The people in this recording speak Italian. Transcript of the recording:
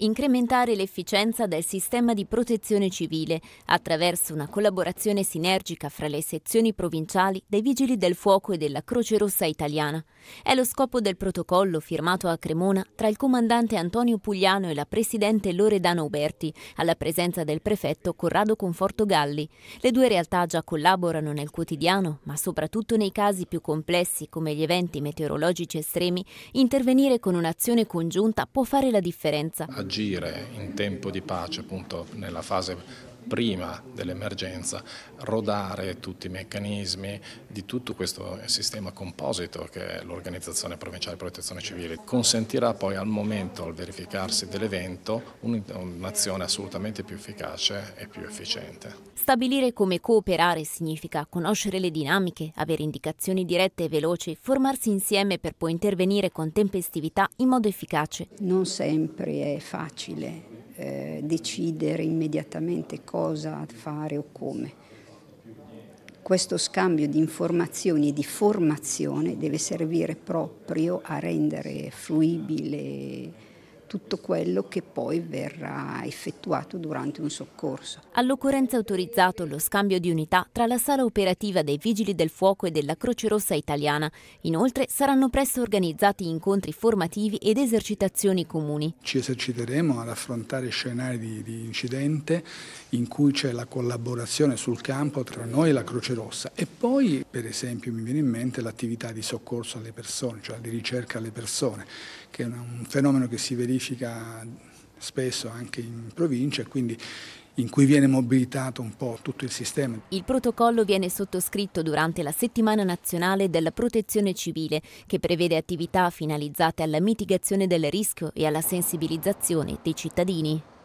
incrementare l'efficienza del sistema di protezione civile attraverso una collaborazione sinergica fra le sezioni provinciali dei Vigili del Fuoco e della Croce Rossa Italiana. È lo scopo del protocollo firmato a Cremona tra il comandante Antonio Pugliano e la presidente Loredana Uberti, alla presenza del prefetto Corrado Conforto Galli. Le due realtà già collaborano nel quotidiano, ma soprattutto nei casi più complessi come gli eventi meteorologici estremi, intervenire con un'azione congiunta può fare la differenza agire in tempo di pace, appunto nella fase prima dell'emergenza rodare tutti i meccanismi di tutto questo sistema composito che è l'Organizzazione Provinciale di Protezione Civile. Consentirà poi al momento, al verificarsi dell'evento, un'azione assolutamente più efficace e più efficiente. Stabilire come cooperare significa conoscere le dinamiche, avere indicazioni dirette e veloci, formarsi insieme per poi intervenire con tempestività in modo efficace. Non sempre è facile eh, decidere immediatamente cosa fare o come. Questo scambio di informazioni e di formazione deve servire proprio a rendere fruibile tutto quello che poi verrà effettuato durante un soccorso. All'occorrenza è autorizzato lo scambio di unità tra la sala operativa dei Vigili del Fuoco e della Croce Rossa Italiana. Inoltre saranno presto organizzati incontri formativi ed esercitazioni comuni. Ci eserciteremo ad affrontare scenari di, di incidente in cui c'è la collaborazione sul campo tra noi e la Croce Rossa e poi per esempio mi viene in mente l'attività di soccorso alle persone, cioè di ricerca alle persone, che è un fenomeno che si verifica verifica spesso anche in provincia e quindi in cui viene mobilitato un po' tutto il sistema. Il protocollo viene sottoscritto durante la settimana nazionale della protezione civile, che prevede attività finalizzate alla mitigazione del rischio e alla sensibilizzazione dei cittadini.